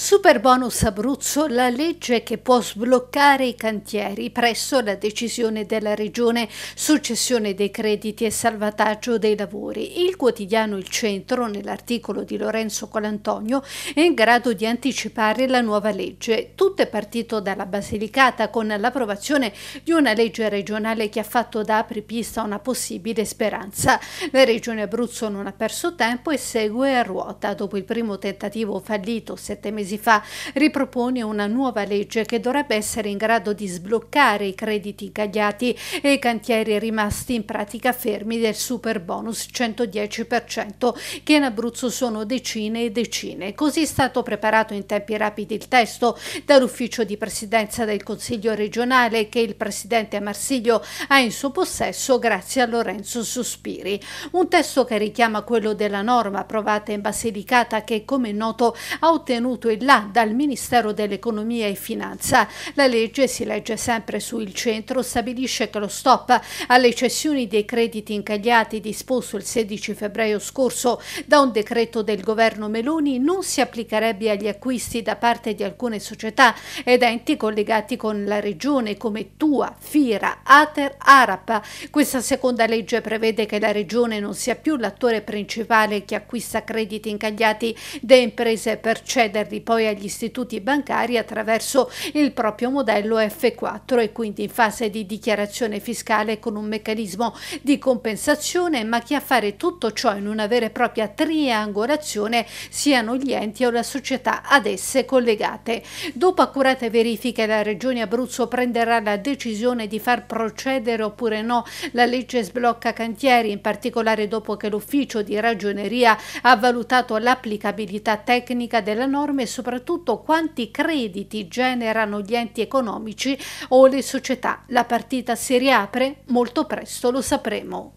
Super bonus Abruzzo, la legge che può sbloccare i cantieri presso la decisione della Regione su cessione dei crediti e salvataggio dei lavori. Il quotidiano Il Centro, nell'articolo di Lorenzo Colantonio, è in grado di anticipare la nuova legge. Tutto è partito dalla Basilicata con l'approvazione di una legge regionale che ha fatto da apripista una possibile speranza. La Regione Abruzzo non ha perso tempo e segue a ruota. Dopo il primo tentativo fallito sette mesi mesi fa, ripropone una nuova legge che dovrebbe essere in grado di sbloccare i crediti incagliati e i cantieri rimasti in pratica fermi del super bonus 110%, che in Abruzzo sono decine e decine. Così è stato preparato in tempi rapidi il testo dall'ufficio di presidenza del Consiglio regionale che il presidente Marsiglio ha in suo possesso grazie a Lorenzo Sospiri. Un testo che richiama quello della norma approvata in Basilicata che, come noto, ha ottenuto il là dal Ministero dell'Economia e Finanza. La legge, si legge sempre su Il Centro, stabilisce che lo stop alle cessioni dei crediti incagliati disposto il 16 febbraio scorso da un decreto del governo Meloni non si applicherebbe agli acquisti da parte di alcune società ed enti collegati con la regione come Tua, Fira, Ater, Arap. Questa seconda legge prevede che la regione non sia più l'attore principale che acquista crediti incagliati da imprese per cederli finanziari poi agli istituti bancari attraverso il proprio modello F4 e quindi in fase di dichiarazione fiscale con un meccanismo di compensazione, ma che a fare tutto ciò in una vera e propria triangolazione siano gli enti o la società ad esse collegate. Dopo accurate verifiche la Regione Abruzzo prenderà la decisione di far procedere oppure no la legge sblocca cantieri, in particolare dopo che l'ufficio di ragioneria ha valutato l'applicabilità tecnica della norma e soprattutto quanti crediti generano gli enti economici o le società. La partita si riapre? Molto presto lo sapremo.